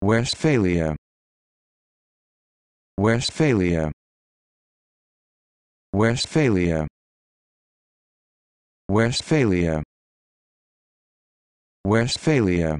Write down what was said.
Westphalia Westphalia Westphalia Westphalia Westphalia